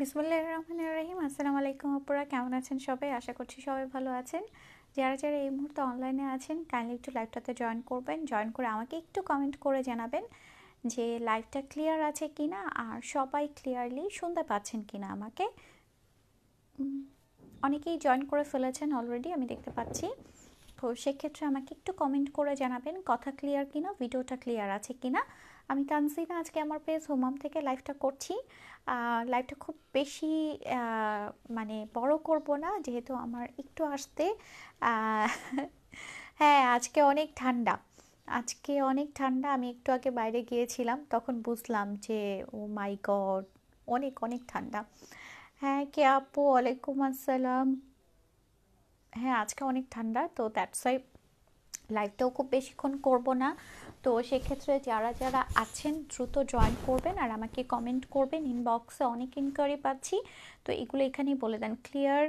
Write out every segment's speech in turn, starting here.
বিসমুল্লাহ রহমান রহিম আসসালামু আলাইকুম আপুরা কেমন আছেন সবাই আশা করছি সবাই ভালো আছেন যারা যারা এই মুহূর্তে অনলাইনে আছেন কাইন্ডলি একটু লাইভটাতে জয়েন করবেন জয়েন করে আমাকে একটু কমেন্ট করে জানাবেন যে লাইভটা ক্লিয়ার আছে কি না আর সবাই ক্লিয়ারলি শুনতে পাচ্ছেন কি না আমাকে অনেকেই জয়েন করে ফেলেছেন অলরেডি আমি দেখতে পাচ্ছি তো সেক্ষেত্রে আমাকে একটু কমেন্ট করে জানাবেন কথা ক্লিয়ার কিনা ভিডিওটা ক্লিয়ার আছে কিনা আমি তানজিনা আজকে আমার পেজ হোমাম থেকে লাইভটা করছি লাইভটা খুব বেশি মানে বড় করব না যেহেতু আমার একটু আসতে হ্যাঁ আজকে অনেক ঠান্ডা আজকে অনেক ঠান্ডা আমি একটু আগে বাইরে গিয়েছিলাম তখন বুঝলাম যে ও মাই গড অনেক অনেক ঠান্ডা হ্যাঁ কে আপু ওয়ালাইকুম আসসালাম হ্যাঁ আজকে অনেক ঠান্ডা তো দ্যাটস ওয়াই লাইভটাও খুব বেশিক্ষণ করব না তো সেক্ষেত্রে যারা যারা আছেন দ্রুত জয়েন করবেন আর আমাকে কমেন্ট করবেন ইনবক্সে অনেক ইনকোয়ারি পাচ্ছি তো এগুলো এখানেই বলে দেন ক্লিয়ার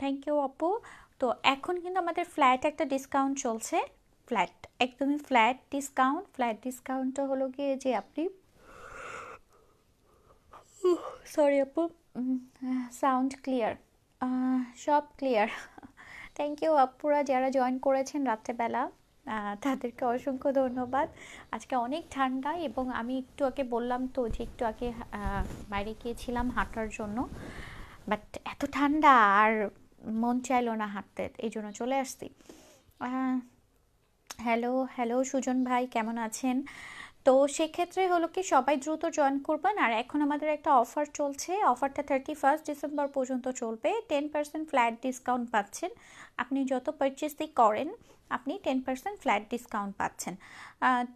থ্যাংক ইউ আপু তো এখন কিন্তু আমাদের ফ্ল্যাট একটা ডিসকাউন্ট চলছে ফ্ল্যাট একদমই ফ্ল্যাট ডিসকাউন্ট ফ্ল্যাট ডিসকাউন্টটা হলো গিয়ে যে আপনি সরি আপু সাউন্ড ক্লিয়ার সব ক্লিয়ার থ্যাংক ইউ আপুরা যারা জয়েন করেছেন রাত্রেবেলা তাদেরকে অসংখ্য ধন্যবাদ আজকে অনেক ঠান্ডা এবং আমি একটু আগে বললাম তো যে একটু আগে বাইরে গিয়েছিলাম হাঁটার জন্য বাট এত ঠান্ডা আর মন চাইলো না হাঁটতে এই জন্য চলে আসছি হ্যালো হ্যালো সুজন ভাই কেমন আছেন তো সেক্ষেত্রে হলো কি সবাই দ্রুত জয়েন করবেন আর এখন আমাদের একটা অফার চলছে অফারটা থার্টি ফার্স্ট ডিসেম্বর পর্যন্ত চলবে টেন পার্সেন্ট ফ্ল্যাট ডিসকাউন্ট পাচ্ছেন আপনি যত পারচেসই করেন আপনি টেন পার্সেন্ট ফ্ল্যাট ডিসকাউন্ট পাচ্ছেন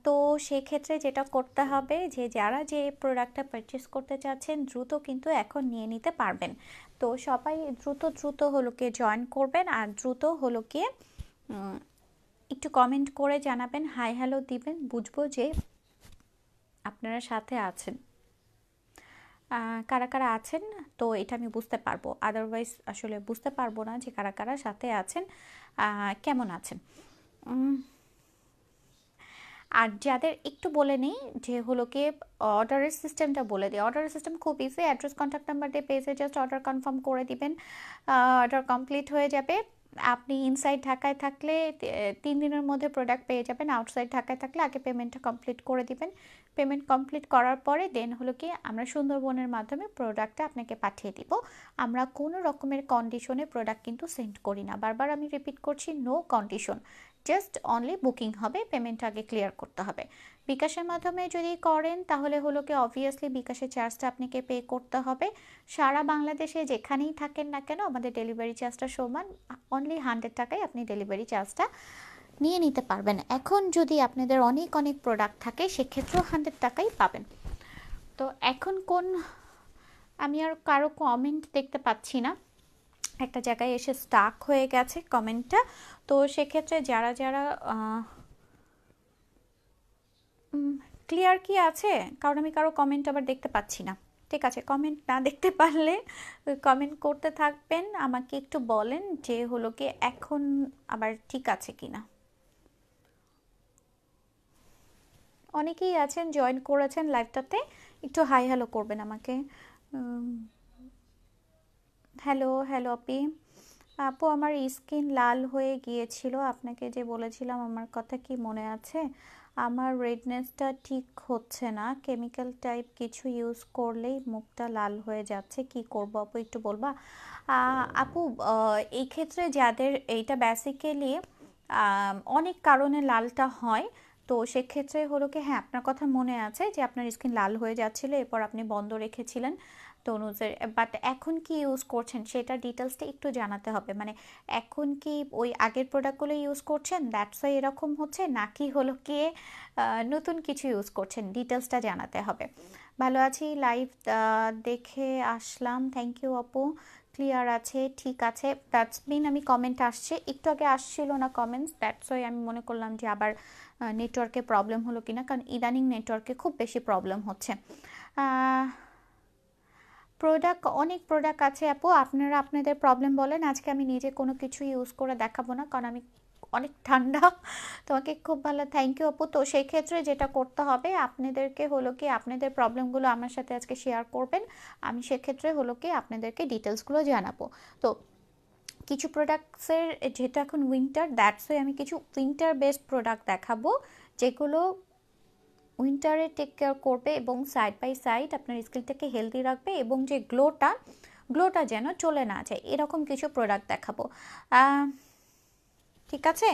তো সেক্ষেত্রে যেটা করতে হবে যে যারা যে প্রোডাক্টটা পারচেস করতে চাচ্ছেন দ্রুত কিন্তু এখন নিয়ে নিতে পারবেন তো সবাই দ্রুত দ্রুত হলো কি জয়েন করবেন আর দ্রুত হলো কি একটু কমেন্ট করে জানাবেন হাই হ্যালো দিবেন বুঝবো যে আপনারা সাথে আছেন কারা কারা আছেন তো এটা আমি বুঝতে পারবো আদারওয়াইজ আসলে বুঝতে পারবো না যে কারা কারা সাথে আছেন কেমন আছেন আর যাদের একটু বলে নিই যে হলো কি অর্ডারের সিস্টেমটা বলে দিই অর্ডারের সিস্টেম খুব ইজি অ্যাড্রেস কন্ট্যাক্ট নাম্বার দিয়ে পেজে জাস্ট অর্ডার কনফার্ম করে দিবেন অর্ডার কমপ্লিট হয়ে যাবে আপনি ইনসাইড ঢাকায় থাকলে তিন দিনের মধ্যে প্রোডাক্ট পেয়ে যাবেন আউটসাইড ঢাকায় থাকলে আগে পেমেন্টটা কমপ্লিট করে দিবেন পেমেন্ট কমপ্লিট করার পরে দেন হলো কি আমরা সুন্দরবনের মাধ্যমে প্রোডাক্টটা আপনাকে পাঠিয়ে দিব আমরা কোনো রকমের কন্ডিশনে প্রোডাক্ট কিন্তু সেন্ড করি না বারবার আমি রিপিট করছি no condition just only booking হবে পেমেন্ট আগে ক্লিয়ার করতে হবে বিকাশের মাধ্যমে যদি করেন তাহলে হলো কি অবভিয়াসলি বিকাশের চার্জটা আপনাকে পে করতে হবে সারা বাংলাদেশে যেখানেই থাকেন না কেন আমাদের ডেলিভারি চার্জটা সমান অনলি হান্ড্রেড টাকায় আপনি ডেলিভারি চার্জটা নিয়ে নিতে পারবেন এখন যদি আপনাদের অনেক অনেক প্রোডাক্ট থাকে সেক্ষেত্রেও হান্ড্রেড টাকাই পাবেন তো এখন কোন আমি আর কারো কমেন্ট দেখতে পাচ্ছি না একটা জায়গায় এসে স্টাক হয়ে গেছে কমেন্টটা তো সেক্ষেত্রে যারা যারা ক্লিয়ার কি আছে কারণ আমি কারো কমেন্ট আবার দেখতে পাচ্ছি না ঠিক আছে কমেন্ট না দেখতে পারলে কমেন্ট করতে থাকবেন আমাকে একটু বলেন যে হলো কি এখন আবার ঠিক আছে কি না অনেকেই আছেন জয়েন করেছেন লাইভটাতে একটু হাই হ্যালো করবেন আমাকে হ্যালো হ্যালো আপি আপু আমার স্কিন লাল হয়ে গিয়েছিল আপনাকে যে বলেছিলাম আমার কথা কি মনে আছে আমার রেডনেসটা ঠিক হচ্ছে না কেমিক্যাল টাইপ কিছু ইউজ করলেই মুখটা লাল হয়ে যাচ্ছে কি করবো আপু একটু বলবা আপু এই ক্ষেত্রে যাদের এইটা বেসিক্যালি অনেক কারণে লালটা হয় তো সেক্ষেত্রে হলো কি হ্যাঁ আপনার কথা মনে আছে যে আপনার স্কিন লাল হয়ে যাচ্ছিলো এরপর আপনি বন্ধ রেখেছিলেন তনুজের বাট এখন কি ইউজ করছেন সেটার ডিটেলসটা একটু জানাতে হবে মানে এখন কি ওই আগের প্রোডাক্টগুলো ইউজ করছেন দ্যাটস ওয়াই এরকম হচ্ছে নাকি হলো কে নতুন কিছু ইউজ করছেন ডিটেলসটা জানাতে হবে ভালো আছি লাইভ দেখে আসলাম থ্যাংক ইউ অপু ক্লিয়ার আছে ঠিক আছে দ্যাটস মিন আমি কমেন্ট আসছে একটু আগে আসছিল না কমেন্টস দ্যাটস ওয়াই আমি মনে করলাম যে আবার নেটওয়ার্কে প্রবলেম হলো কিনা কারণ ইদানিং নেটওয়ার্কে খুব বেশি প্রবলেম হচ্ছে প্রোডাক্ট অনেক প্রোডাক্ট আছে আপু আপনারা আপনাদের প্রবলেম বলেন আজকে আমি নিজে কোনো কিছু ইউজ করে দেখাবো না কারণ আমি অনেক ঠান্ডা তোমাকে খুব ভালো থ্যাংক ইউ আপু তো সেই ক্ষেত্রে যেটা করতে হবে আপনাদেরকে হলো কি আপনাদের প্রবলেমগুলো আমার সাথে আজকে শেয়ার করবেন আমি সেক্ষেত্রে হলো কি আপনাদেরকে ডিটেলসগুলো জানাবো তো কিছু প্রোডাক্টসের যেহেতু এখন উইন্টার দ্যাটস ওয়ে আমি কিছু উইন্টার বেসড প্রোডাক্ট দেখাবো যেগুলো উইন্টারে টেক কেয়ার করবে এবং সাইড বাই সাইড আপনার স্কিনটাকে হেলদি রাখবে এবং যে গ্লোটা গ্লোটা যেন চলে না যায় এরকম কিছু প্রোডাক্ট দেখাবো ঠিক আছে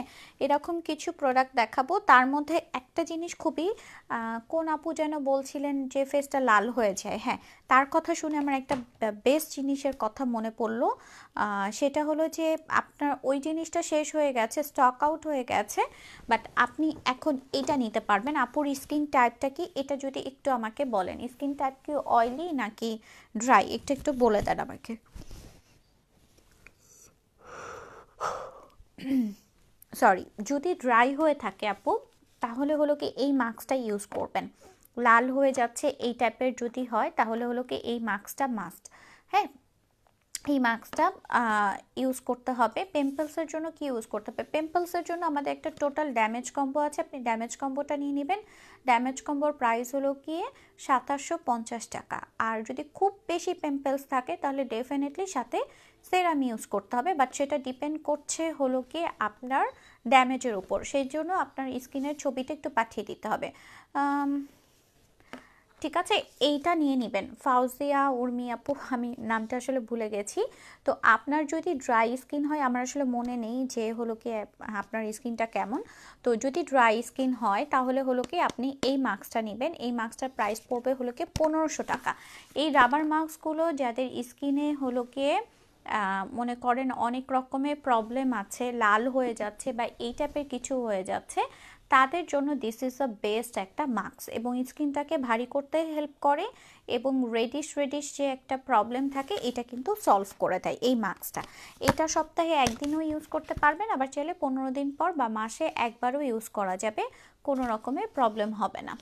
এরকম কিছু প্রোডাক্ট দেখাবো তার মধ্যে একটা জিনিস খুবই কোন আপু যেন বলছিলেন যে ফেসটা লাল হয়ে যায় হ্যাঁ তার কথা শুনে আমার একটা বেস্ট জিনিসের কথা মনে পড়লো সেটা হলো যে আপনার ওই জিনিসটা শেষ হয়ে গেছে স্টক আউট হয়ে গেছে বাট আপনি এখন এটা নিতে পারবেন আপুর স্কিন টাইপটা কি এটা যদি একটু আমাকে বলেন স্কিন টাইপ কি অয়েলি নাকি ড্রাই একটু একটু বলে দেন আমাকে সরি যদি ড্রাই হয়ে থাকে আপু তাহলে হলো কি এই মাস্কটা ইউজ করবেন লাল হয়ে যাচ্ছে এই টাইপের যদি হয় তাহলে হলো কি এই মাস্কটা মাস্ট হ্যাঁ এই মাস্কটা ইউজ করতে হবে পিম্পলসের জন্য কি ইউজ করতে হবে পিম্পলসের জন্য আমাদের একটা টোটাল ড্যামেজ কম্বো আছে আপনি ড্যামেজ কম্বোটা নিয়ে নেবেন ড্যামেজ কম্বোর প্রাইস হলো কি সাতাশশো পঞ্চাশ টাকা আর যদি খুব বেশি পিম্পলস থাকে তাহলে ডেফিনেটলি সাথে সেরাম ইউজ করতে হবে বাট সেটা ডিপেন্ড করছে হলো কি আপনার ড্যামেজের উপর সেই জন্য আপনার স্কিনের ছবিটা একটু পাঠিয়ে দিতে হবে ঠিক আছে এইটা নিয়ে নেবেন ফাউজিয়া উর্মি আপু আমি নামটা আসলে ভুলে গেছি তো আপনার যদি ড্রাই স্কিন হয় আমার আসলে মনে নেই যে হলো কি আপনার স্কিনটা কেমন তো যদি ড্রাই স্কিন হয় তাহলে হলো কি আপনি এই মাস্কটা নেবেন এই মাস্কটার প্রাইস পড়বে হলো কি পনেরোশো টাকা এই রাবার মাস্কগুলো যাদের স্কিনে হলো কি মনে করেন অনেক রকমের প্রবলেম আছে লাল হয়ে যাচ্ছে বা এই টাইপের কিছু হয়ে যাচ্ছে তাদের জন্য দিস ইজ দ্য বেস্ট একটা মাস্ক এবং স্কিনটাকে ভারী করতে হেল্প করে এবং রেডিশ রেডিশ যে একটা প্রবলেম থাকে এটা কিন্তু সলভ করে দেয় এই মাস্কটা এটা সপ্তাহে একদিনও ইউজ করতে পারবেন আবার চাইলে পনেরো দিন পর বা মাসে একবারও ইউজ করা যাবে কোনো রকমের প্রবলেম হবে না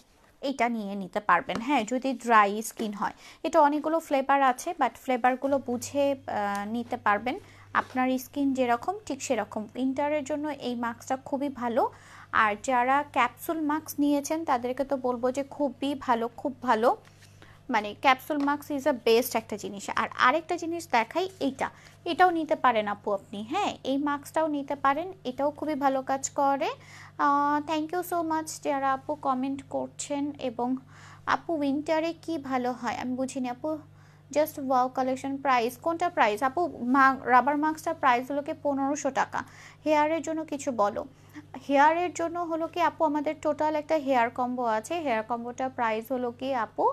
এটা নিয়ে নিতে পারবেন হ্যাঁ যদি ড্রাই স্কিন হয় এটা অনেকগুলো ফ্লেভার আছে বাট ফ্লেভারগুলো বুঝে নিতে পারবেন আপনার স্কিন যেরকম ঠিক সেরকম উইন্টারের জন্য এই মাস্কটা খুবই ভালো আর যারা ক্যাপসুল মাস্ক নিয়েছেন তাদেরকে তো বলবো যে খুবই ভালো খুব ভালো মানে capsule mask is a best একটা জিনিস আর আরেকটা জিনিস দেখাই এইটা এটাও নিতে পারেন আপু আপনি হ্যাঁ এই মাস্কটাও নিতে পারেন এটাও খুবই ভালো কাজ করে থ্যাংক ইউ সো মাচ যারা আপু কমেন্ট করছেন এবং আপু উইন্টারে কি ভালো হয় আমি বুঝিনি আপু জাস্ট ওয়াও কালেকশন প্রাইস কোনটা প্রাইস আপু মা রাবার মাস্কটার প্রাইস হলো কি পনেরোশো টাকা হেয়ারের জন্য কিছু বলো হেয়ারের জন্য হলো কি আপু আমাদের টোটাল একটা হেয়ার কম্বো আছে হেয়ার কম্বোটার প্রাইস হলো কি আপু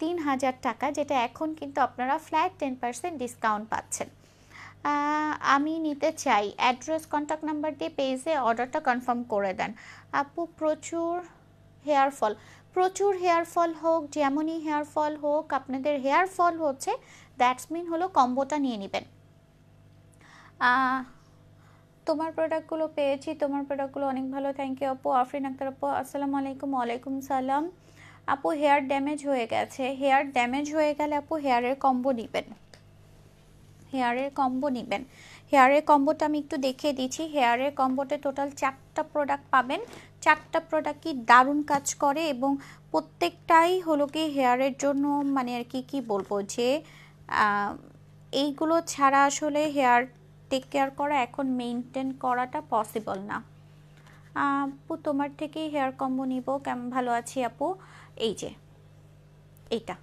তিন হাজার টাকা যেটা এখন কিন্তু আপনারা ফ্ল্যাট টেন পার্সেন্ট ডিসকাউন্ট পাচ্ছেন আমি নিতে চাই অ্যাড্রেস কন্ট্যাক্ট নাম্বার দিয়ে পেজে অর্ডারটা কনফার্ম করে দেন আপু প্রচুর হেয়ার ফল প্রচুর হেয়ার ফল হোক যেমনই হেয়ার ফল হোক আপনাদের হেয়ার ফল হচ্ছে দ্যাটস মিন হলো কম্বোটা নিয়ে নেবেন তোমার প্রোডাক্টগুলো পেয়েছি তোমার প্রোডাক্টগুলো অনেক ভালো থ্যাংক ইউ আপু আফরিন আক্তার আপু আসসালামু আলাইকুম ওয়ালাইকুম সালাম আপু হেয়ার ড্যামেজ হয়ে গেছে হেয়ার ড্যামেজ হয়ে গেলে আপু হেয়ারের কম্বো নেবেন হেয়ারের কম্বো নেবেন হেয়ারের কম্বোটা আমি একটু দেখিয়ে দিচ্ছি হেয়ারের কম্বোতে টোটাল চারটা প্রোডাক্ট পাবেন চারটা প্রোডাক্ট কি দারুণ কাজ করে এবং প্রত্যেকটাই হলো কি হেয়ারের জন্য মানে আর কি কি বলবো যে এইগুলো ছাড়া আসলে হেয়ার টেক কেয়ার করা এখন মেনটেন করাটা পসিবল না আপু তোমার থেকেই হেয়ার কম্বো নিব কেমন ভালো আছি আপু এই যে এটা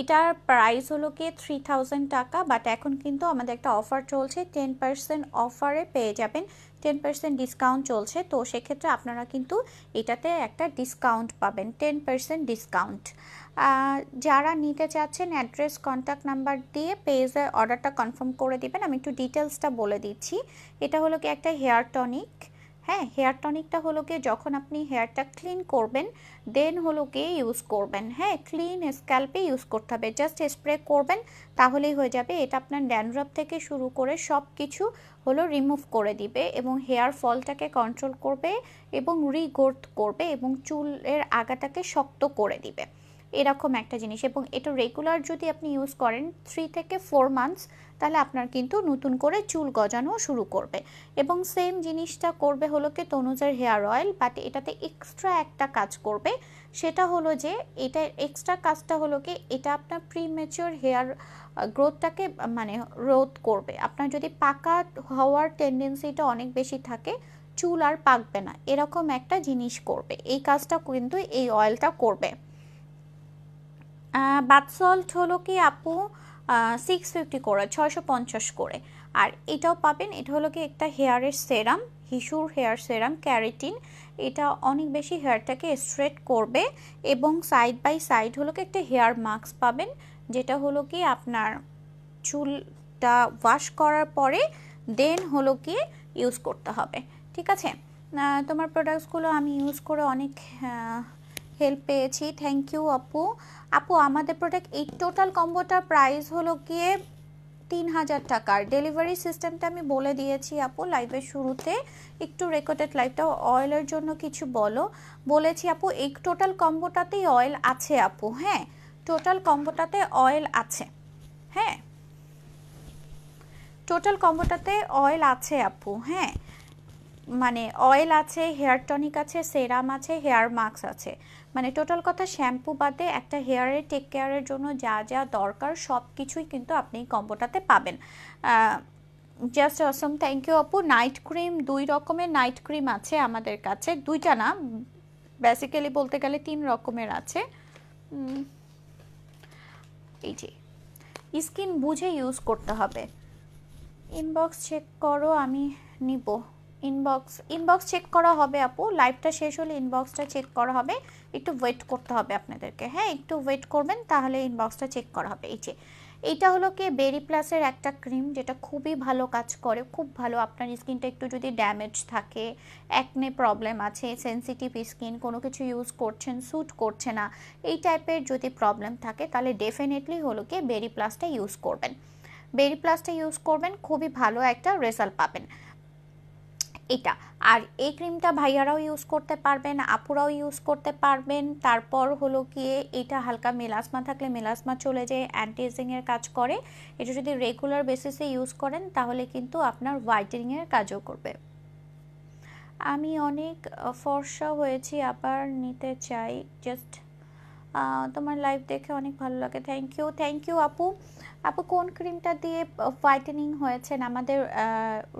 এটার প্রাইস হলো কি থ্রি থাউজেন্ড টাকা বাট এখন কিন্তু আমাদের একটা অফার চলছে টেন পার্সেন্ট অফারে পেয়ে যাবেন টেন পার্সেন্ট ডিসকাউন্ট চলছে তো সেক্ষেত্রে আপনারা কিন্তু এটাতে একটা ডিসকাউন্ট পাবেন টেন পার্সেন্ট ডিসকাউন্ট যারা নিতে চাচ্ছেন অ্যাড্রেস কন্ট্যাক্ট নাম্বার দিয়ে পেজে অর্ডারটা কনফার্ম করে দিবেন আমি একটু ডিটেলসটা বলে দিচ্ছি এটা হলো কি একটা হেয়ার টনিক হ্যাঁ হেয়ার টনিকটা হলো গিয়ে যখন আপনি হেয়ারটা ক্লিন করবেন দেন হলো গিয়ে ইউজ করবেন হ্যাঁ ক্লিন স্ক্যাল্পে ইউজ করতে হবে জাস্ট স্প্রে করবেন তাহলেই হয়ে যাবে এটা আপনার ড্যান্ড্রপ থেকে শুরু করে সব কিছু হলো রিমুভ করে দিবে এবং হেয়ার ফলটাকে কন্ট্রোল করবে এবং রিগ্রোথ করবে এবং চুলের আগাটাকে শক্ত করে দিবে এরকম একটা জিনিস এবং এটা রেগুলার যদি আপনি ইউজ করেন থ্রি থেকে ফোর মান্থস তাহলে আপনার কিন্তু নতুন করে চুল গজানো শুরু করবে এবং সেম জিনিসটা করবে হলো কি তনুজের হেয়ার অয়েল বাট এটাতে এক্সট্রা একটা কাজ করবে সেটা হলো যে এটা এক্সট্রা কাজটা হলো কি এটা আপনার প্রিমেচিওর হেয়ার গ্রোথটাকে মানে রোধ করবে আপনার যদি পাকা হওয়ার টেন্ডেন্সিটা অনেক বেশি থাকে চুল আর পাকবে না এরকম একটা জিনিস করবে এই কাজটা কিন্তু এই অয়েলটা করবে সল্ট হলো কি আপু সিক্স ফিফটি করে ছয়শো পঞ্চাশ করে আর এটাও পাবেন এটা হলো কি একটা হেয়ারের সেরাম হিসুর হেয়ার সেরাম ক্যারেটিন এটা অনেক বেশি হেয়ারটাকে স্ট্রেট করবে এবং সাইড বাই সাইড হলো কি একটা হেয়ার মাস্ক পাবেন যেটা হলো কি আপনার চুলটা ওয়াশ করার পরে দেন হলো কি ইউজ করতে হবে ঠিক আছে তোমার প্রোডাক্টসগুলো আমি ইউজ করে অনেক হেল্প পেয়েছি থ্যাংক ইউ আপু আপু আমাদের প্রোডাক্ট এই টোটাল কম্বোটার প্রাইস হলো গিয়ে তিন হাজার টাকার ডেলিভারি সিস্টেমটা আমি বলে দিয়েছি আপু লাইভের শুরুতে একটু রেকর্ডেড লাইভটা অয়েলের জন্য কিছু বলো বলেছি আপু এই টোটাল কম্বোটাতেই অয়েল আছে আপু হ্যাঁ টোটাল কম্বোটাতে অয়েল আছে হ্যাঁ টোটাল কম্বোটাতে অয়েল আছে আপু হ্যাঁ মানে অয়েল আছে হেয়ার টনিক আছে সেরাম আছে হেয়ার মাস্ক আছে মানে টোটাল কথা শ্যাম্পু বাদে একটা হেয়ারের টেক কেয়ারের জন্য যা যা দরকার সব কিছুই কিন্তু আপনি কম্বোটাতে পাবেন জাস্ট অসম থ্যাংক ইউ অপু নাইট ক্রিম দুই রকমের নাইট ক্রিম আছে আমাদের কাছে দুইটা না বেসিক্যালি বলতে গেলে তিন রকমের আছে এই যে স্কিন বুঝে ইউজ করতে হবে ইনবক্স চেক করো আমি নিব ইনবক্স ইনবক্স চেক করা হবে আপু লাইভটা শেষ হলে ইনবক্সটা চেক করা হবে একটু ওয়েট করতে হবে আপনাদেরকে হ্যাঁ একটু ওয়েট করবেন তাহলে ইনবক্সটা চেক করা হবে এই যে এইটা হলো কি বেরি প্লাসের একটা ক্রিম যেটা খুবই ভালো কাজ করে খুব ভালো আপনার স্কিনটা একটু যদি ড্যামেজ থাকে একনে প্রবলেম আছে সেন্সিটিভ স্কিন কোনো কিছু ইউজ করছেন স্যুট করছে না এই টাইপের যদি প্রবলেম থাকে তাহলে ডেফিনেটলি হলো কি বেরি প্লাসটা ইউজ করবেন বেরি প্লাসটা ইউজ করবেন খুবই ভালো একটা রেজাল্ট পাবেন এটা আর এই ক্রিমটা ভাইয়ারাও ইউজ করতে পারবেন আপুরাও ইউজ করতে পারবেন তারপর হলো গিয়ে এটা হালকা মেলাসমা থাকলে মেলাসমা চলে যায় অ্যান্টিজিংয়ের কাজ করে এটা যদি রেগুলার বেসিসে ইউজ করেন তাহলে কিন্তু আপনার হোয়াইটেনিংয়ের কাজও করবে আমি অনেক ফর্সা হয়েছি আবার নিতে চাই জাস্ট তোমার লাইভ দেখে অনেক ভালো লাগে থ্যাংক ইউ থ্যাংক ইউ আপু আপু কোন ক্রিমটা দিয়ে হোয়াইটেনিং হয়েছেন আমাদের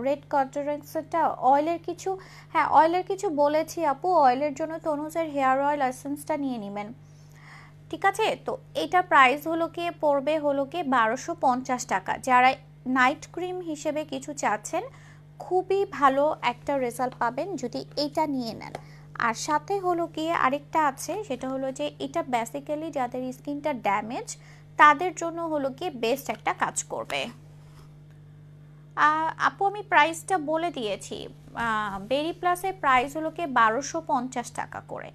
রেড কটরেন্সটা অয়েলের কিছু হ্যাঁ অয়েলের কিছু বলেছি আপু অয়েলের জন্য তনুজের হেয়ার অয়েল লাইসেন্সটা নিয়ে নেবেন ঠিক আছে তো এটা প্রাইস হলো কি পড়বে হলো কি বারোশো পঞ্চাশ টাকা যারা নাইট ক্রিম হিসেবে কিছু চাচ্ছেন খুবই ভালো একটা রেজাল্ট পাবেন যদি এটা নিয়ে নেন আর সাথে হলো কি আরেকটা আছে সেটা হলো যে এটা বেসিক্যালি যাদের স্কিনটা ড্যামেজ তাদের জন্য হলো কি বেস্ট একটা কাজ করবে আপু আমি প্রাইসটা বলে দিয়েছি বেরি প্লাসের প্রাইস হলো কি বারোশো পঞ্চাশ টাকা করে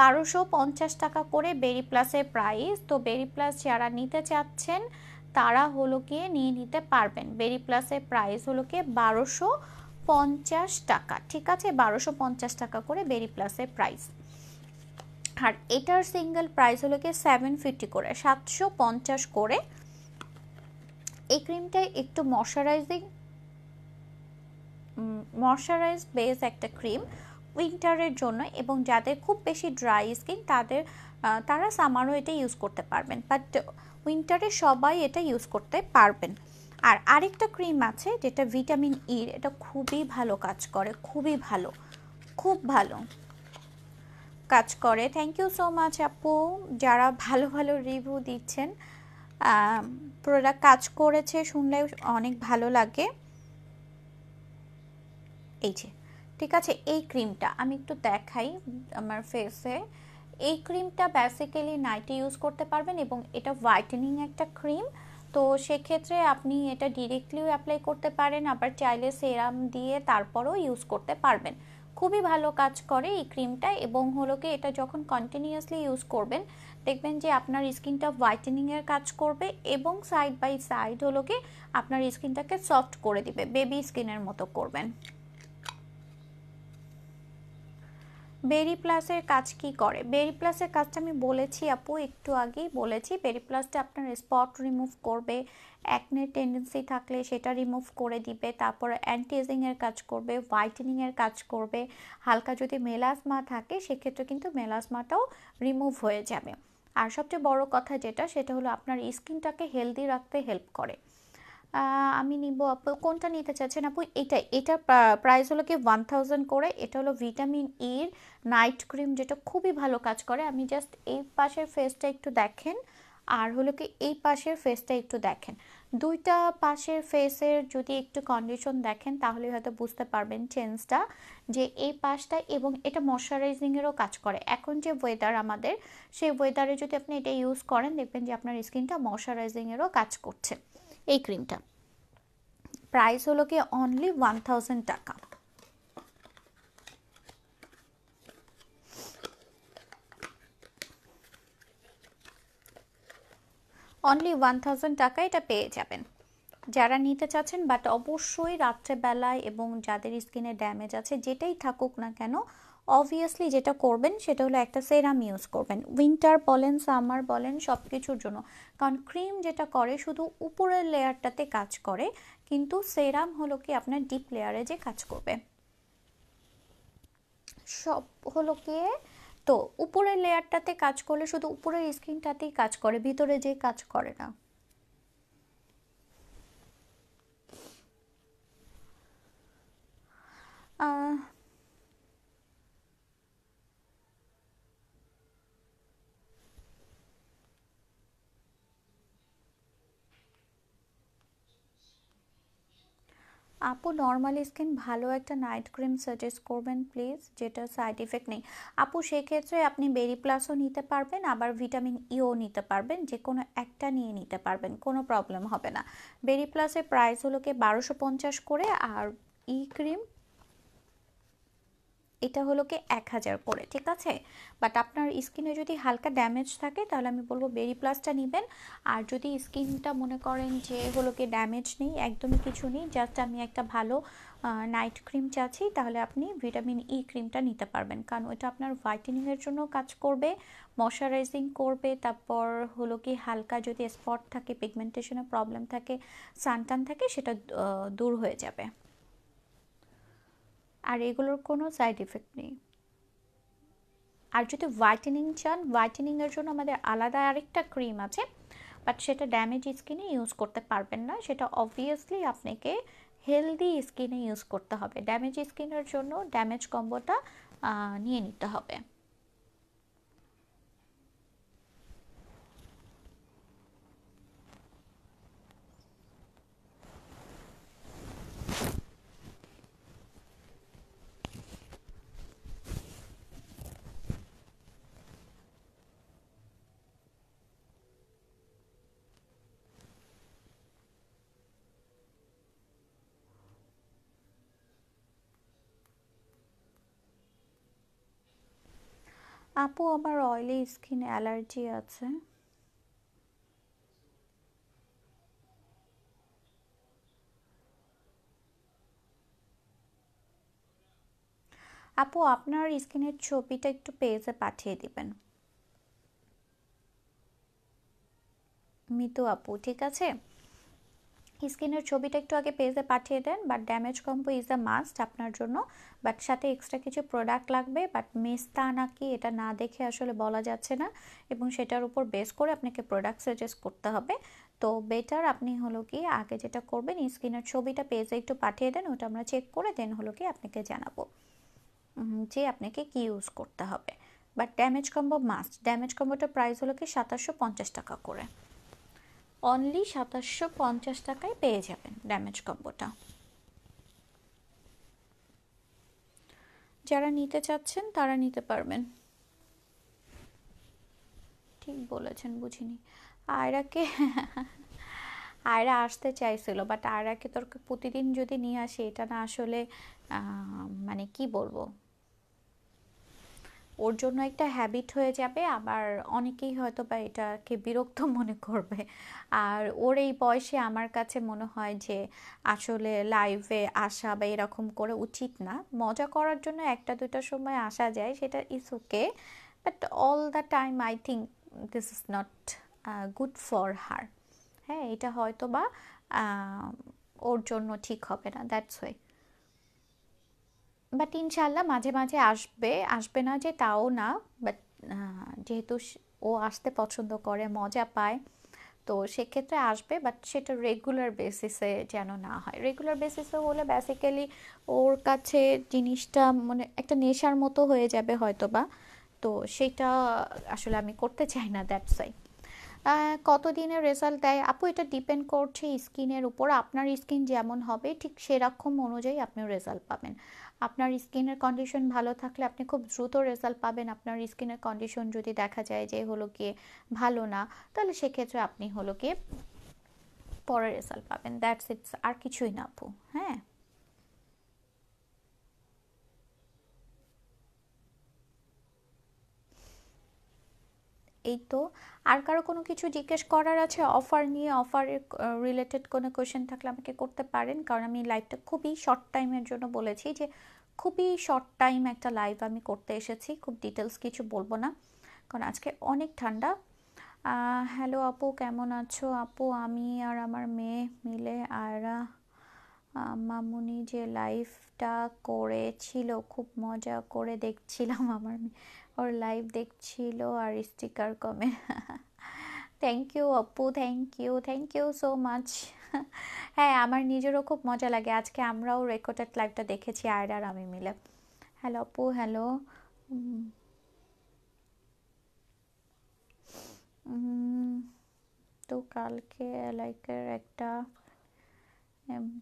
বারোশো পঞ্চাশ টাকা করে বেরি প্লাসের প্রাইস তো বেরি প্লাস যারা নিতে চাচ্ছেন তারা হলো কি নিয়ে নিতে পারবেন বেরি প্লাসের প্রাইস হলো কি বারোশো পঞ্চাশ টাকা ঠিক আছে বারোশো পঞ্চাশ টাকা করে বেরি প্লাসের প্রাইস আর এটার সিঙ্গেল প্রাইস হলো গিয়ে সেভেন ফিফটি করে সাতশো পঞ্চাশ করে এই ক্রিমটায় একটু ময়শ্চারাইজিং ময়শ্চারাইজ বেস একটা ক্রিম উইন্টারের জন্য এবং যাদের খুব বেশি ড্রাই স্কিন তাদের তারা সামারও এটা ইউজ করতে পারবেন বাট উইন্টারে সবাই এটা ইউজ করতে পারবেন আর আরেকটা ক্রিম আছে যেটা ভিটামিন ইর e, এটা খুবই ভালো কাজ করে খুবই ভালো খুব ভালো কাজ করে থ্যাংক ইউ সো মাচ আপু যারা ভালো ভালো রিভিউ দিচ্ছেন প্রোডাক্ট কাজ করেছে শুনলে অনেক ভালো লাগে এই যে ঠিক আছে এই ক্রিমটা আমি একটু দেখাই আমার ফেসে এই ক্রিমটা বেসিক্যালি নাইটে ইউজ করতে পারবেন এবং এটা হোয়াইটেনিং একটা ক্রিম তো সেক্ষেত্রে আপনি এটা ডিরেক্টলিও অ্যাপ্লাই করতে পারেন আবার চাইলে সেরাম দিয়ে তারপরও ইউজ করতে পারবেন খুবই ভালো কাজ করে এই ক্রিমটা এবং হলো কি এটা যখন কন্টিনিউয়াসলি ইউজ করবেন দেখবেন যে আপনার স্কিনটা হোয়াইটেনিংয়ের কাজ করবে এবং সাইড বাই সাইড হলো কি আপনার স্কিনটাকে সফট করে দিবে বেবি স্কিনের মতো করবেন বেরি প্লাসের কাজ কি করে বেরি প্লাসের কাজটা আমি বলেছি আপু একটু আগেই বলেছি বেরি প্লাসটা আপনার স্পট রিমুভ করবে অ্যাকনের টেন্ডেন্সি থাকলে সেটা রিমুভ করে দিবে তারপর অ্যান্টিএজিংয়ের কাজ করবে হোয়াইটেনিংয়ের কাজ করবে হালকা যদি মেলাসমা থাকে সেক্ষেত্রে কিন্তু মেলাসমাটাও রিমুভ হয়ে যাবে আর সবচেয়ে বড় কথা যেটা সেটা হলো আপনার স্কিনটাকে হেলদি রাখতে হেল্প করে আমি নিব আপু কোনটা নিতে চাচ্ছেন আপু এটা এটা প্রাইস হলো কি ওয়ান থাউজেন্ড করে এটা হলো ভিটামিন ইর নাইট ক্রিম যেটা খুবই ভালো কাজ করে আমি জাস্ট এই পাশের ফেসটা একটু দেখেন আর হলো কি এই পাশের ফেসটা একটু দেখেন দুইটা পাশের ফেসের যদি একটু কন্ডিশন দেখেন তাহলে হয়তো বুঝতে পারবেন চেঞ্জটা যে এই পাশটা এবং এটা ময়শ্চারাইজিংয়েরও কাজ করে এখন যে ওয়েদার আমাদের সেই ওয়েদারে যদি আপনি এটা ইউজ করেন দেখবেন যে আপনার স্কিনটা ময়শ্চারাইজিংয়েরও কাজ করছে এই ক্রিমটা প্রাইস হলো কি অনলি ওয়ান টাকা অনলি ওয়ান থাউজেন্ড টাকা এটা পেয়ে যাবেন যারা নিতে চাচ্ছেন বাট অবশ্যই রাত্রেবেলায় এবং যাদের স্কিনে ড্যামেজ আছে যেটাই থাকুক না কেন অবভিয়াসলি যেটা করবেন সেটা হলো একটা সেরাম ইউজ করবেন উইন্টার বলেন সামার বলেন সব কিছুর জন্য কারণ ক্রিম যেটা করে শুধু উপরের লেয়ারটাতে কাজ করে কিন্তু সেরাম হলো কি আপনার ডিপ লেয়ারে যে কাজ করবে সব হলো কি তো উপরের লেয়ারটাতে কাজ করলে শুধু উপরের স্ক্রিনটাতেই কাজ করে ভিতরে যে কাজ করে না আপু নর্মালি স্কিন ভালো একটা নাইট ক্রিম সাজেস্ট করবেন প্লিজ যেটা সাইড ইফেক্ট নেই আপু সেক্ষেত্রে আপনি বেরি প্লাসও নিতে পারবেন আবার ভিটামিন ইও e নিতে পারবেন যে কোনো একটা নিয়ে নিতে পারবেন কোনো প্রবলেম হবে না বেরি প্লাসের প্রাইস হলো কি বারোশো পঞ্চাশ করে আর ই e ক্রিম এটা হলো কি এক হাজার করে ঠিক আছে বাট আপনার স্কিনে যদি হালকা ড্যামেজ থাকে তাহলে আমি বলবো বেরি প্লাসটা নেবেন আর যদি স্কিনটা মনে করেন যে হলো কি ড্যামেজ নেই একদমই কিছু নেই জাস্ট আমি একটা ভালো নাইট ক্রিম চাচ্ছি তাহলে আপনি ভিটামিন ই ক্রিমটা নিতে পারবেন কারণ ওইটা আপনার হোয়াইটেনিংয়ের জন্য কাজ করবে ময়শ্চারাইজিং করবে তারপর হলো কি হালকা যদি স্পট থাকে পিগমেন্টেশনের প্রবলেম থাকে সানটান থাকে সেটা দূর হয়ে যাবে আর এগুলোর কোনো সাইড এফেক্ট নেই আর যদি হোয়াইটেনিং চান হোয়াইটেনিংয়ের জন্য আমাদের আলাদা আরেকটা ক্রিম আছে বাট সেটা ড্যামেজ স্কিনে ইউজ করতে পারবেন না সেটা অবভিয়াসলি আপনাকে হেলদি স্কিনে ইউজ করতে হবে ড্যামেজ স্কিনের জন্য ড্যামেজ কম্বোটা নিয়ে নিতে হবে আপু আমার অয়েলি স্কিন অ্যালার্জি আছে আপু আপনার স্কিনের ছবিটা একটু পেজে পাঠিয়ে দিবেন মিতু আপু ঠিক আছে স্ক্রিনের ছবিটা একটু আগে পেজে পাঠিয়ে দেন but damage combo is a must আপনার জন্য বাট সাথে এক্সট্রা কিছু প্রোডাক্ট লাগবে বাট মেস্তা নাকি এটা না দেখে আসলে বলা যাচ্ছে না এবং সেটার উপর বেস করে আপনাকে প্রোডাক্ট সাজেস্ট করতে হবে তো বেটার আপনি হলো কি আগে যেটা করবেন স্ক্রিনের ছবিটা পেজে একটু পাঠিয়ে দেন ওটা আমরা চেক করে দেন হলো কি আপনাকে জানাবো যে আপনাকে কি ইউজ করতে হবে but damage combo must damage কম্বোটার প্রাইস হলো কি সাতাশশো পঞ্চাশ টাকা করে অনলি সাতাশশো পঞ্চাশ টাকায় পেয়ে যাবেন ড্যামেজ কম্বোটা যারা নিতে চাচ্ছেন তারা নিতে পারবেন ঠিক বলেছেন বুঝিনি আয়রাকে আয়রা আসতে চাইছিল বাট আয়রাকে তোর প্রতিদিন যদি নিয়ে আসে এটা না আসলে মানে কি বলবো ওর জন্য একটা হ্যাবিট হয়ে যাবে আবার অনেকেই হয়তো বা এটাকে বিরক্ত মনে করবে আর ওর এই বয়সে আমার কাছে মনে হয় যে আসলে লাইভে আসা বা এরকম করে উচিত না মজা করার জন্য একটা দুটা সময় আসা যায় সেটা is okay but all the time I think this is not good for her হ্যাঁ এটা হয়তো বা ওর জন্য ঠিক হবে না দ্যাটস ওয়ে বাট ইনশাল্লাহ মাঝে মাঝে আসবে আসবে না যে তাও না বাট যেহেতু ও আসতে পছন্দ করে মজা পায় তো সেক্ষেত্রে আসবে বাট সেটা রেগুলার বেসিসে যেন না হয় রেগুলার বেসিসে হলে বেসিক্যালি ওর কাছে জিনিসটা মানে একটা নেশার মতো হয়ে যাবে হয়তো বা তো সেটা আসলে আমি করতে চাই না দ্যাটস ওয়াই কতদিনের রেজাল্ট দেয় আপু এটা ডিপেন্ড করছে স্কিনের উপর আপনার স্কিন যেমন হবে ঠিক সেরকম অনুযায়ী আপনি রেজাল্ট পাবেন আপনার স্কিনের কন্ডিশন ভালো থাকলে আপনি খুব দ্রুত রেজাল্ট পাবেন আপনার স্কিনের কন্ডিশন যদি দেখা যায় যে হলো গিয়ে ভালো না তাহলে সেক্ষেত্রে আপনি হলো গিয়ে পরে রেজাল্ট পাবেন দ্যাটস ইটস আর কিছুই না আপু হ্যাঁ এই তো আর কারো কোনো কিছু জিজ্ঞেস করার আছে অফার নিয়ে অফারের রিলেটেড কোনো কোয়েশন থাকলে আমাকে করতে পারেন কারণ আমি লাইভটা খুবই শর্ট টাইমের জন্য বলেছি যে খুবই শর্ট টাইম একটা লাইভ আমি করতে এসেছি খুব ডিটেলস কিছু বলবো না কারণ আজকে অনেক ঠান্ডা হ্যালো আপু কেমন আছো আপু আমি আর আমার মেয়ে মিলে আর মামুনি যে লাইভটা করেছিল খুব মজা করে দেখছিলাম আমার মেয়ে ওর লাইভ দেখছিল আর স্টিকার কমে থ্যাংক ইউ অপ্পু thank you thank you so much হ্যাঁ আমার নিজেরও খুব মজা লাগে আজকে আমরাও রেকর্ডেড লাইভটা দেখেছি আর আর আমি মিলে হ্যালো অপু হ্যালো তো কালকে লাইকের একটা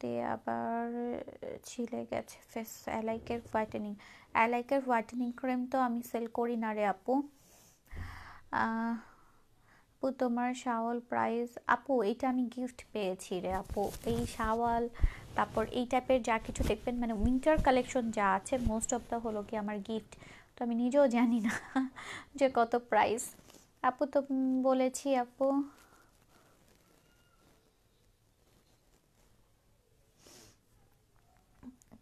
দিয়ে আবার ছিলে গেছে ফেস অ্যালাইকের হোয়াইটেনিং অ্যালাইকের হোয়াইটেনিং ক্রিম তো আমি সেল করি না রে আপু আপু তোমার শাওয়াল প্রাইস আপু এইটা আমি গিফট পেয়েছি রে আপু এই শাওয়াল তারপর এই টাইপের যা কিছু দেখবেন মানে উইন্টার কালেকশন যা আছে মোস্ট অফ দ্য হলো কি আমার গিফট তো আমি নিজেও জানি না যে কত প্রাইস আপু তো বলেছি আপু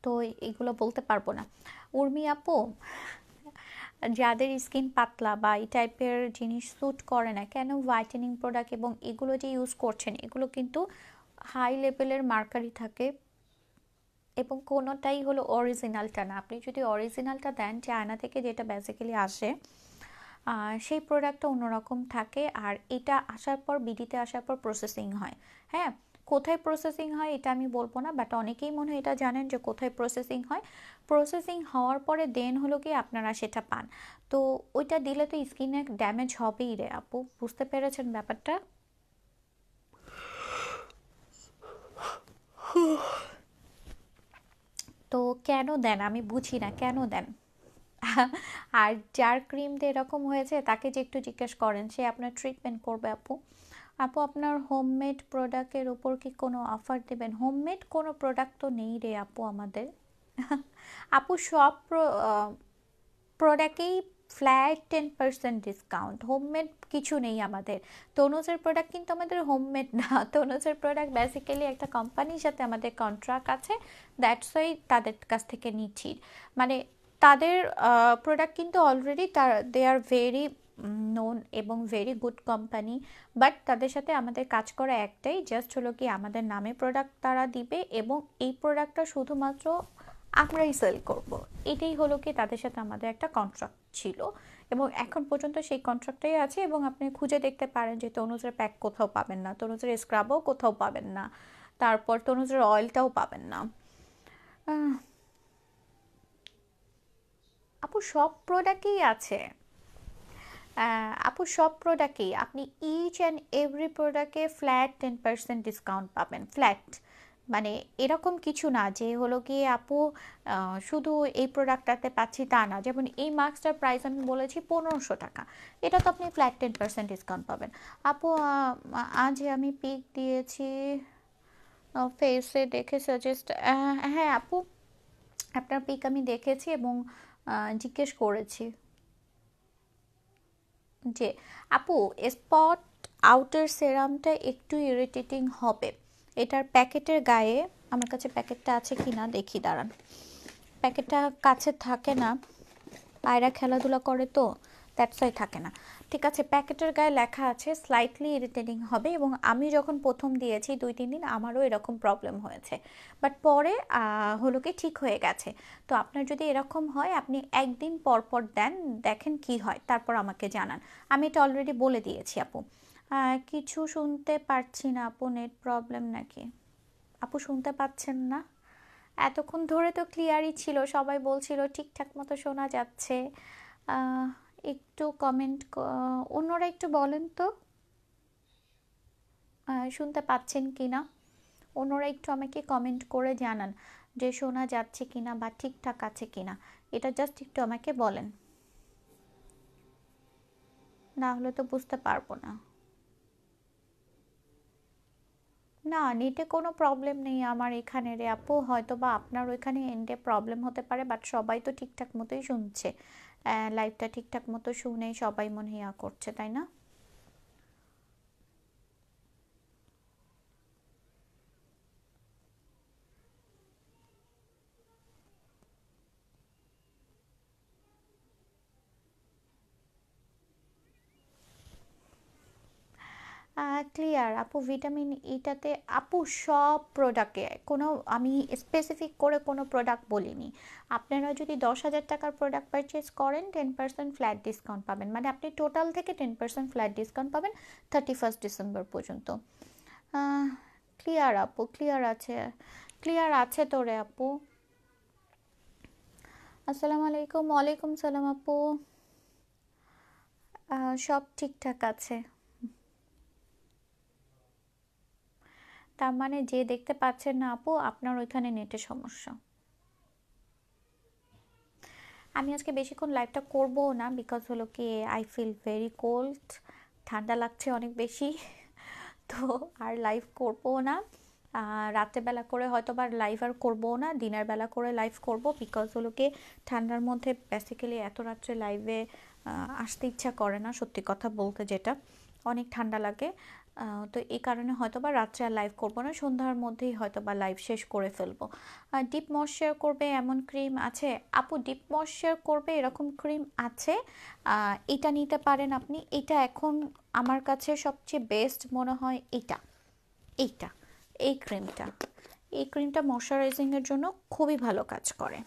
তো এগুলো বলতে পারবো না উর্মি আপু যাদের স্কিন পাতলা বা এই টাইপের জিনিস স্যুট করে না কেন হোয়াইটেনিং প্রোডাক্ট এবং এগুলো যে ইউজ করছেন এগুলো কিন্তু হাই লেভেলের মার্কারি থাকে এবং কোনোটাই হলো অরিজিনালটা না আপনি যদি অরিজিনালটা দেন চায়না থেকে যেটা বেসিক্যালি আসে সেই প্রোডাক্টটা অন্যরকম থাকে আর এটা আসার পর বিডিতে আসার পর প্রসেসিং হয় হ্যাঁ কোথায় প্রসেসিং হয় এটা আমি বলবো না বাট অনেকেই মনে হয় এটা জানেন যে কোথায় প্রসেসিং হয় প্রসেসিং হওয়ার পরে দেন হলো কি আপনারা সেটা পান তো ওইটা দিলে তো স্কিনে ড্যামেজ হবেই রে আপু বুঝতে পেরেছেন ব্যাপারটা তো কেন দেন আমি বুঝি না কেন দেন আর যার ক্রিম দিয়ে এরকম হয়েছে তাকে যে একটু জিজ্ঞেস করেন সে আপনার ট্রিটমেন্ট করবে আপু আপু আপনার হোমমেড প্রোডাক্টের ওপর কি কোনো অফার দেবেন হোমমেড কোনো প্রোডাক্ট তো নেই রে আপু আমাদের আপু সব প্রোডাক্টেই flat ten percent discount homemade কিছু নেই আমাদের তনুজের প্রোডাক্ট কিন্তু আমাদের হোমমেড না তনুজের প্রোডাক্ট বেসিক্যালি একটা কোম্পানির সাথে আমাদের কন্ট্রাক্ট আছে দ্যাটস ওয়াই তাদের কাছ থেকে নিচ্ছি মানে তাদের প্রোডাক্ট কিন্তু অলরেডি তার দে আর ভেরি নোন এবং ভেরি গুড কোম্পানি বাট তাদের সাথে আমাদের কাজ করা একটাই জাস্ট হলো কি আমাদের নামে প্রোডাক্ট তারা দিবে এবং এই প্রোডাক্টটা শুধুমাত্র আমরাই সেল করব। এটাই হলো কি তাদের সাথে আমাদের একটা কন্ট্রাক্ট ছিল এবং এখন পর্যন্ত সেই কন্ট্রাক্টটাই আছে এবং আপনি খুঁজে দেখতে পারেন যে তনুজের প্যাক কোথাও পাবেন না তনুজের স্ক্রাবও কোথাও পাবেন না তারপর তনুজের অয়েলটাও পাবেন না আপু সব প্রোডাক্টই আছে আপু সব প্রোডাক্টেই আপনি ইচ অ্যান্ড এভরি প্রোডাক্টে ফ্ল্যাট টেন পার্সেন্ট ডিসকাউন্ট পাবেন ফ্ল্যাট মানে এরকম কিছু না যে হলো কি আপু শুধু এই প্রোডাক্টটাতে পাচ্ছি তা না যেমন এই মাস্কটার প্রাইস আমি বলেছি পনেরোশো টাকা এটা তো আপনি ফ্ল্যাট টেন পার্সেন্ট ডিসকাউন্ট পাবেন আপু আজ আমি পিক দিয়েছি ফেসে দেখে সাজেস্ট হ্যাঁ আপু আপনার পিক আমি দেখেছি এবং জিজ্ঞেস করেছি যে আপু স্পট আউটার সেরামটা একটু ইরিটেটিং হবে এটার প্যাকেটের গায়ে আমার কাছে প্যাকেটটা আছে কি না দেখি দাঁড়ান প্যাকেটটা কাছে থাকে না পায়রা খেলাধুলা করে তো দ্যাটসই থাকে না ঠিক আছে প্যাকেটের গায়ে লেখা আছে স্লাইটলি ইরিটেটিং হবে এবং আমি যখন প্রথম দিয়েছি দুই তিন দিন আমারও এরকম প্রবলেম হয়েছে বাট পরে হলো কি ঠিক হয়ে গেছে তো আপনার যদি এরকম হয় আপনি একদিন পরপর দেন দেখেন কি হয় তারপর আমাকে জানান আমি এটা অলরেডি বলে দিয়েছি আপু কিছু শুনতে পারছি না আপু নেট প্রবলেম নাকি আপু শুনতে পাচ্ছেন না এতক্ষণ ধরে তো ক্লিয়ারই ছিল সবাই বলছিল ঠিকঠাক মতো শোনা যাচ্ছে একটু কমেন্ট অন্যরা একটু বলেন তো শুনতে পাচ্ছেন কি না অন্যরা একটু আমাকে কমেন্ট করে জানান যে শোনা যাচ্ছে কি না বা ঠিকঠাক আছে কি না এটা জাস্ট একটু আমাকে বলেন না হলে তো বুঝতে পারবো না না নেটে কোনো প্রবলেম নেই আমার এখানে রে আপু হয়তো বা আপনার ওইখানে এন্ডে প্রবলেম হতে পারে বাট সবাই তো ঠিকঠাক মতোই শুনছে লাইভটা ঠিকঠাক মতো শুনে সবাই মনে ইয়া করছে তাই না হ্যাঁ ক্লিয়ার আপু ভিটামিন ইটাতে e আপু সব প্রোডাক্টে কোনো আমি স্পেসিফিক করে কোনো প্রোডাক্ট বলিনি আপনারা যদি দশ হাজার টাকার প্রোডাক্ট পারচেস করেন টেন পার্সেন্ট ফ্ল্যাট ডিসকাউন্ট পাবেন মানে আপনি টোটাল থেকে টেন পার্সেন্ট ফ্ল্যাট ডিসকাউন্ট পাবেন থার্টি ফার্স্ট ডিসেম্বর পর্যন্ত ক্লিয়ার আপু ক্লিয়ার আছে ক্লিয়ার আছে তো রে আপু আসসালামু আলাইকুম ওয়ালাইকুম সালাম আপু সব ঠিকঠাক আছে তার মানে যে দেখতে পাচ্ছেন না আপু আপনার ওইখানে নেটের সমস্যা আমি আজকে বেশিক্ষণ লাইভটা করবো না বিকজ হলো কি আই ফিল ভেরি কোল্ড ঠান্ডা লাগছে অনেক বেশি তো আর লাইভ করবো না রাত্রেবেলা করে হয়তো বা লাইভ আর করবো না দিনের বেলা করে লাইভ করব বিকজ কি ঠান্ডার মধ্যে বেসিক্যালি এত রাত্রে লাইভে আসতে ইচ্ছা করে না সত্যি কথা বলতে যেটা অনেক ঠান্ডা লাগে তো এই কারণে হয়তো বা রাত্রে আর লাইভ করবো না সন্ধ্যার মধ্যেই হয়তো বা লাইভ শেষ করে ফেলবো ডিপ ময়শ্চার করবে এমন ক্রিম আছে আপু ডিপ ময়শ্চার করবে এরকম ক্রিম আছে এটা নিতে পারেন আপনি এটা এখন আমার কাছে সবচেয়ে বেস্ট মনে হয় এটা এইটা এই ক্রিমটা এই ক্রিমটা ময়শ্চারাইজিংয়ের জন্য খুবই ভালো কাজ করে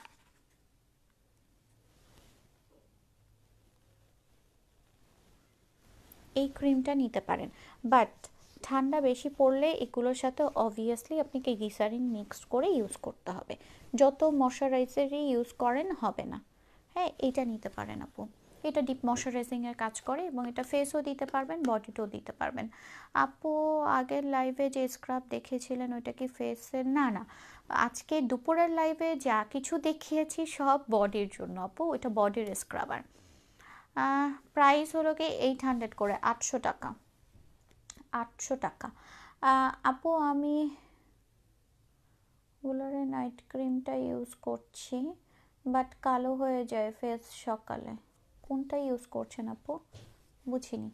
এই ক্রিমটা নিতে পারেন বাট ঠান্ডা বেশি পড়লে এগুলোর সাথে অবভিয়াসলি আপনাকে গিসারিন মিক্স করে ইউজ করতে হবে যত ময়শ্চারাইজারই ইউজ করেন হবে না হ্যাঁ এটা নিতে পারেন আপু এটা ডিপ ময়শ্চারাইজিংয়ের কাজ করে এবং এটা ফেসও দিতে পারবেন বডিটাও দিতে পারবেন আপু আগের লাইভে যে স্ক্রাব দেখেছিলেন ওইটা কি ফেসের না না আজকে দুপুরের লাইভে যা কিছু দেখিয়েছি সব বডির জন্য আপু ওইটা বডির স্ক্রাবার প্রাইস হলো কি এইট হান্ড্রেড করে আটশো টাকা আটশো টাকা আপু আমি গুলোরে নাইট ক্রিমটা ইউজ করছি বাট কালো হয়ে যায় ফেস সকালে কোনটা ইউজ করছেন আপু বুঝিনি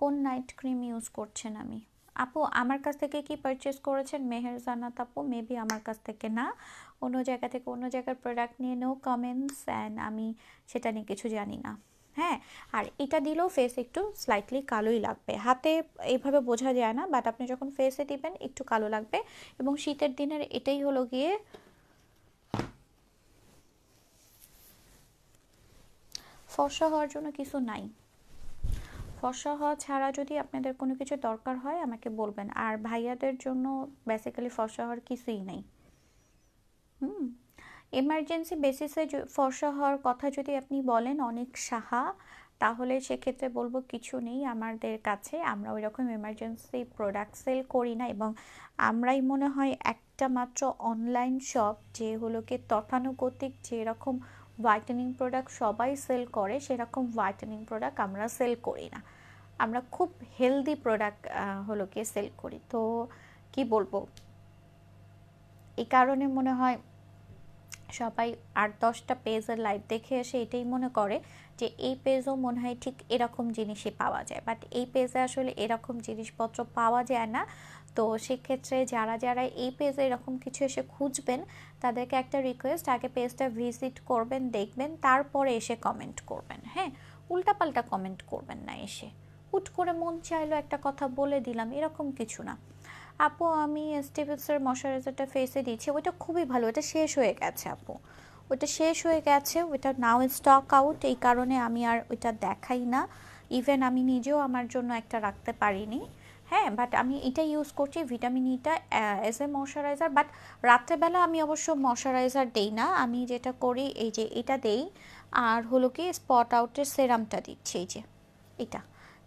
কোন নাইট ক্রিম ইউজ করছেন আমি আপু আমার কাছ থেকে কি পারচেস করেছেন মেহের জানাত আপু মেবি আমার কাছ থেকে না অন্য জায়গা থেকে অন্য জায়গার প্রোডাক্ট নিয়ে নো কমেন্টস অ্যান্ড আমি সেটা নিয়ে কিছু জানি না হ্যাঁ আর এটা দিলেও ফেস একটু স্লাইটলি কালোই লাগবে হাতে এইভাবে বোঝা যায় না বাট আপনি যখন ফেসে দিবেন একটু কালো লাগবে এবং শীতের দিনের এটাই হলো গিয়ে ফর্সা হওয়ার জন্য কিছু নাই ফর্সা হওয়া ছাড়া যদি আপনাদের কোনো কিছু দরকার হয় আমাকে বলবেন আর ভাইয়াদের জন্য বেসিক্যালি ফর্সা হওয়ার কিছুই নেই হুম এমার্জেন্সি বেসিসে ফর্সা হওয়ার কথা যদি আপনি বলেন অনেক সাহা তাহলে সেক্ষেত্রে বলবো কিছু নেই আমাদের কাছে আমরা ওই রকম এমার্জেন্সি প্রোডাক্ট সেল করি না এবং আমরাই মনে হয় একটা মাত্র অনলাইন শপ যে হলোকে তথানুগতিক যেরকম হোয়াইটেনিং প্রোডাক্ট সবাই সেল করে সেরকম হোয়াইটেনিং প্রোডাক্ট আমরা সেল করি না আমরা খুব হেলদি প্রোডাক্ট হলোকে সেল করি তো কি বলবো এই কারণে মনে হয় সবাই আট দশটা পেজের লাইভ দেখে এসে এটাই মনে করে যে এই পেজও মনে হয় ঠিক এরকম জিনিসই পাওয়া যায় বাট এই পেজে আসলে এরকম জিনিসপত্র পাওয়া যায় না তো সেক্ষেত্রে যারা যারা এই পেজে এরকম কিছু এসে খুঁজবেন তাদেরকে একটা রিকোয়েস্ট আগে পেজটা ভিজিট করবেন দেখবেন তারপরে এসে কমেন্ট করবেন হ্যাঁ উল্টাপাল্টা কমেন্ট করবেন না এসে হুট করে মন চাইলো একটা কথা বলে দিলাম এরকম কিছু না আপু আমি স্টিভিপসের ময়শ্চারাইজারটা ফেসে দিয়েছি ওইটা খুবই ভালো এটা শেষ হয়ে গেছে আপু ওটা শেষ হয়ে গেছে ওটা নাও স্টক আউট এই কারণে আমি আর ওইটা দেখাই না ইভেন আমি নিজেও আমার জন্য একটা রাখতে পারিনি হ্যাঁ বাট আমি এটা ইউজ করছি ভিটামিন ইটা এজ এ ময়শ্চারাইজার বাট রাত্রেবেলা আমি অবশ্য ময়শ্চারাইজার দেই না আমি যেটা করি এই যে এটা দেই আর হলো কি স্পট আউটের সেরামটা দিচ্ছি এই যে এটা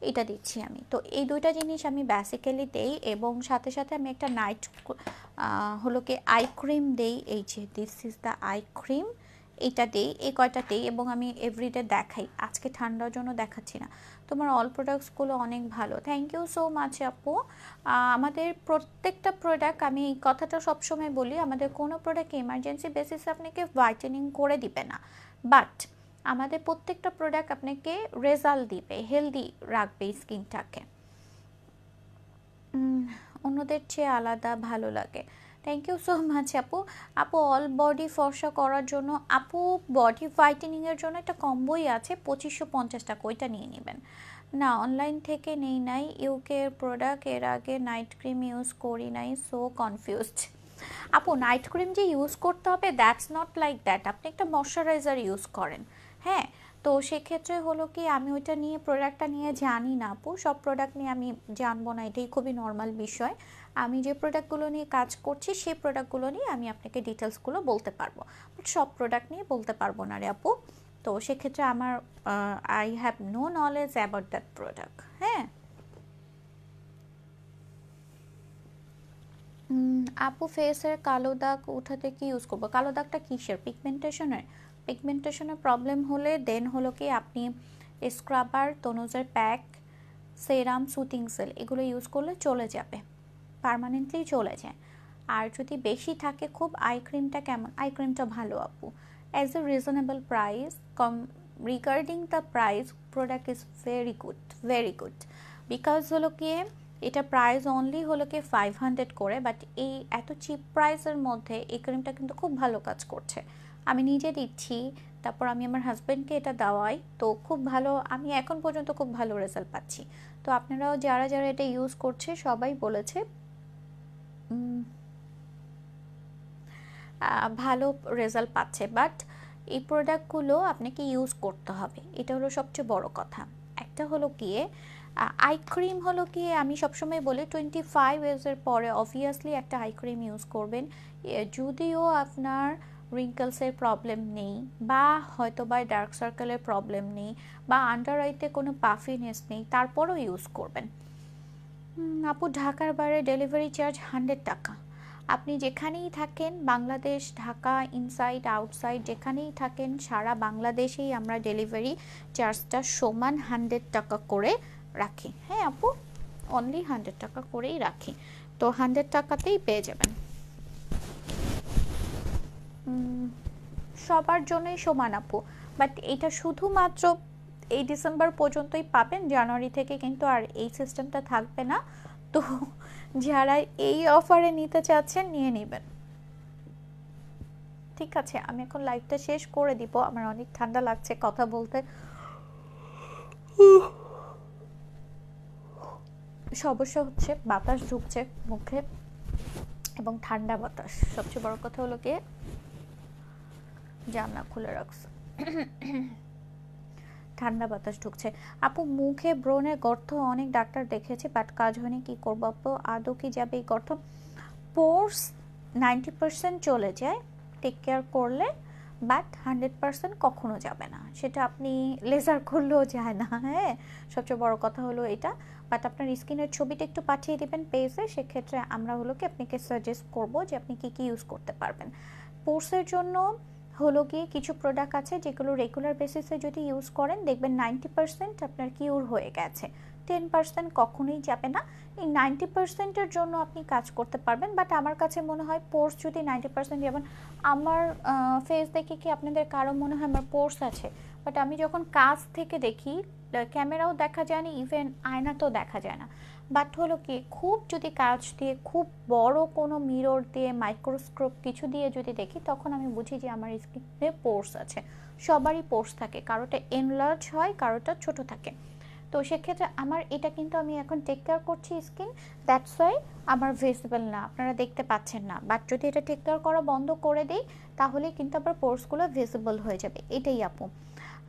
এটা দিচ্ছি আমি তো এই দুইটা জিনিস আমি বেসিক্যালি দেই এবং সাথে সাথে আমি একটা নাইট হলো কি আই ক্রিম দেই এই যে this is the eye cream এইটা দেই এই কয়টা দেই এবং আমি এভরিডে দেখাই আজকে ঠান্ডার জন্য দেখাচ্ছি না তোমার অল প্রোডাক্টসগুলো অনেক ভালো থ্যাংক ইউ সো মাচ আপু আমাদের প্রত্যেকটা প্রোডাক্ট আমি এই কথাটা সবসময় বলি আমাদের কোনো প্রোডাক্ট এমার্জেন্সি বেসিসে আপনাকে হোয়াইটেনিং করে দিবে না বাট আমাদের প্রত্যেকটা প্রোডাক্ট আপনাকে রেজাল্ট দিবে হেলদি রাখবে স্কিনটাকে অন্যদের চেয়ে আলাদা ভালো লাগে থ্যাংক ইউ সো মাচ আপু আপু অল বডি ফর্সা করার জন্য আপু বডি হোয়াইটেনিংয়ের জন্য একটা কম্বোই আছে পঁচিশশো পঞ্চাশ টাকা ওইটা নিয়ে নেবেন না অনলাইন থেকে নেই নাই ইউকে প্রোডাক্ট এর আগে নাইট ক্রিম ইউজ করি নাই সো কনফিউজড আপু নাইট ক্রিম যে ইউজ করতে হবে দ্যাটস নট লাইক দ্যাট আপনি একটা ময়শ্চারাইজার ইউজ করেন হ্যাঁ তো সেক্ষেত্রে হলো কি আমি ওইটা নিয়ে প্রোডাক্টটা নিয়ে জানি না আপু সব প্রোডাক্ট নিয়ে আমি জানবো না এটাই খুবই নর্মাল বিষয় আমি যে প্রোডাক্টগুলো নিয়ে কাজ করছি সেই প্রোডাক্টগুলো নিয়ে আমি আপনাকে ডিটেলসগুলো বলতে পারবো বাট সব প্রোডাক্ট নিয়ে বলতে পারবো না রে আপু তো সেক্ষেত্রে আমার I have no knowledge about that product হ্যাঁ আপু ফেসের কালো দাগ উঠাতে কি ইউজ করবো কালো দাগটা কিসের পিগমেন্টেশনের পিগমেন্টেশনের প্রবলেম হলে দেন হলো কি আপনি স্ক্রাবার তনুজের প্যাক সেরাম সুতিং সেল এগুলো ইউজ করলে চলে যাবে পারমানেন্টলি চলে যায় আর যদি বেশি থাকে খুব আই ক্রিমটা কেমন আই ক্রিমটা ভালো আপু অ্যাজ এ রিজনেবল প্রাইস কম regarding the price product is very good very good because হলো কি এটা প্রাইস অনলি হলো কি ফাইভ হান্ড্রেড করে বাট এই এত চিপ প্রাইসের মধ্যে এই ক্রিমটা কিন্তু খুব ভালো কাজ করছে আমি নিজে দিচ্ছি তারপর আমি আমার হাজব্যান্ডকে এটা দেওয়াই তো খুব ভালো আমি এখন পর্যন্ত খুব ভালো রেজাল্ট পাচ্ছি তো আপনারাও যারা যারা এটা ইউজ করছে সবাই বলেছে ভালো রেজাল্ট পাচ্ছে বাট এই প্রোডাক্টগুলো আপনাকে ইউজ করতে হবে এটা হলো সবচেয়ে বড় কথা একটা হলো গিয়ে আই ক্রিম হলো কি আমি সবসময় বলি টোয়েন্টি ফাইভ ইয়ার্সের পরে অবভিয়াসলি একটা আই ক্রিম ইউজ করবেন যদিও আপনার রিঙ্কেলসের প্রবলেম নেই বা হয়তো বা ডার্ক সার্কেলের প্রবলেম নেই বা আন্ডার আইতে কোনো পাফিনেস নেই তারপরও ইউজ করবেন আপু ঢাকার বাইরে ডেলিভারি চার্জ হান্ড্রেড টাকা আপনি যেখানেই থাকেন বাংলাদেশ ঢাকা ইনসাইড আউটসাইড যেখানেই থাকেন সারা বাংলাদেশেই আমরা ডেলিভারি চার্জটা সমান হান্ড্রেড টাকা করে রাখি হ্যাঁ আপু অনলি হান্ড্রেড টাকা করেই রাখি তো হান্ড্রেড টাকাতেই পেয়ে যাবেন সবার জন্যই সমান আপু বাট এটা শুধুমাত্র এই ডিসেম্বর পর্যন্তই পাবেন জানুয়ারি থেকে কিন্তু আর এই সিস্টেমটা থাকবে না তো যারা এই অফারে নিতে চাচ্ছেন নিয়ে নেবেন ঠিক আছে আমি এখন লাইভটা শেষ করে দিব আমার অনেক ঠান্ডা লাগছে কথা বলতে সমস্যা হচ্ছে বাতাস ঢুকছে মুখে এবং ঠান্ডা বাতাস সবচেয়ে বড় কথা হলো গিয়ে জানলা খুলে রাখছো ঠান্ডা বাতাস ঢুকছে আপু মুখে ব্রণের গর্ত অনেক ডাক্তার দেখেছে বাট কাজ হয়নি কি করবো আপু আদৌ কি যাবে এই গর্ত পোর্স নাইনটি পার্সেন্ট চলে যায় টেক কেয়ার করলে বাট হান্ড্রেড পার্সেন্ট কখনো যাবে না সেটা আপনি লেজার করলেও যায় না হ্যাঁ সবচেয়ে বড় কথা হলো এটা বাট আপনার স্কিনের ছবিটা একটু পাঠিয়ে দেবেন পেজে সেক্ষেত্রে আমরা হলো কি আপনাকে সাজেস্ট করব যে আপনি কী কী ইউজ করতে পারবেন পোর্সের জন্য হলো কি কিছু প্রোডাক্ট আছে যেগুলো রেগুলার বেসিসে যদি ইউজ করেন দেখবেন নাইনটি পার্সেন্ট আপনার কিউর হয়ে গেছে টেন পার্সেন্ট কখনোই যাবে না এই নাইনটি পার্সেন্টের জন্য আপনি কাজ করতে পারবেন বাট আমার কাছে মনে হয় পোর্স যদি নাইনটি পার্সেন্ট যাবেন আমার ফেস দেখে কি আপনাদের কারো মনে হয় আমার পোর্স আছে বাট আমি যখন কাজ থেকে দেখি ক্যামেরাও দেখা যায় না ইভেন আয়নাতেও দেখা যায় না বাট হলো কি খুব যদি কাজ দিয়ে খুব বড় কোনো মিরর দিয়ে মাইক্রোস্কোপ কিছু দিয়ে যদি দেখি তখন আমি বুঝি যে আমার স্কিনে পোর্স আছে সবারই পোর্স থাকে কারোটা এনলার্জ হয় কারোটা ছোট থাকে তো সেক্ষেত্রে আমার এটা কিন্তু আমি এখন টেক কেয়ার করছি স্কিন দ্যাটস ওয়াই আমার ভিজিবল না আপনারা দেখতে পাচ্ছেন না বাট যদি এটা টেক কেয়ার করা বন্ধ করে দিই তাহলে কিন্তু আবার পোর্সগুলো ভিজিবল হয়ে যাবে এটাই আপু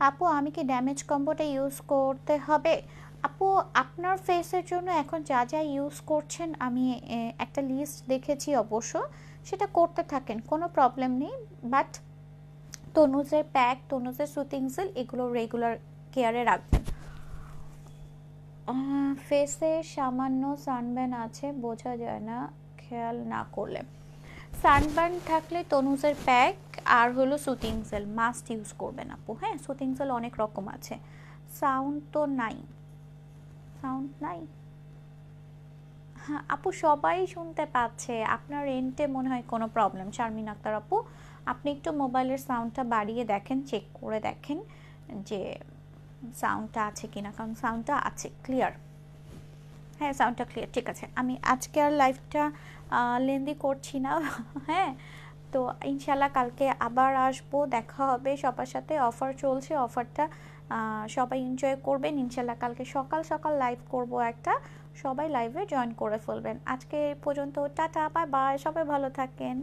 আপু আমি কি ড্যামেজ কম্বোটা ইউজ করতে হবে আপু আপনার ফেসের জন্য এখন যা যা ইউজ করছেন আমি একটা লিস্ট দেখেছি অবশ্য সেটা করতে থাকেন কোনো প্রবলেম নেই বাট তনুজের প্যাক তনুজের সেল এগুলো রেগুলার কেয়ারে রাখবেন ফেসে সামান্য সানব্যান আছে বোঝা যায় না খেয়াল না করলে সানবার্ন থাকলে তনুজের প্যাক আর হলো সুতিং সেল মাস্ট ইউজ করবেন আপু হ্যাঁ সুতিং সেল অনেক রকম আছে সাউন্ড তো নাই সাউন্ড নাই হ্যাঁ আপু সবাই শুনতে পাচ্ছে আপনার রেন্টে মনে হয় কোনো প্রবলেম শারমিন আক্তার আপু আপনি একটু মোবাইলের সাউন্ডটা বাড়িয়ে দেখেন চেক করে দেখেন যে সাউন্ডটা আছে কিনা কারণ সাউন্ডটা আছে ক্লিয়ার হ্যাঁ সাউন্ডটা ক্লিয়ার ঠিক আছে আমি আজকে আর লাইফটা লেন্দি করছি না হ্যাঁ তো ইনশাল্লাহ কালকে আবার আসবো দেখা হবে সবার সাথে অফার চলছে অফারটা সবাই এনজয় করবেন ইনশাল্লাহ কালকে সকাল সকাল লাইভ করব একটা সবাই লাইভে জয়েন করে ফেলবেন আজকে পর্যন্ত টাটা বাই বাই সবাই ভালো থাকেন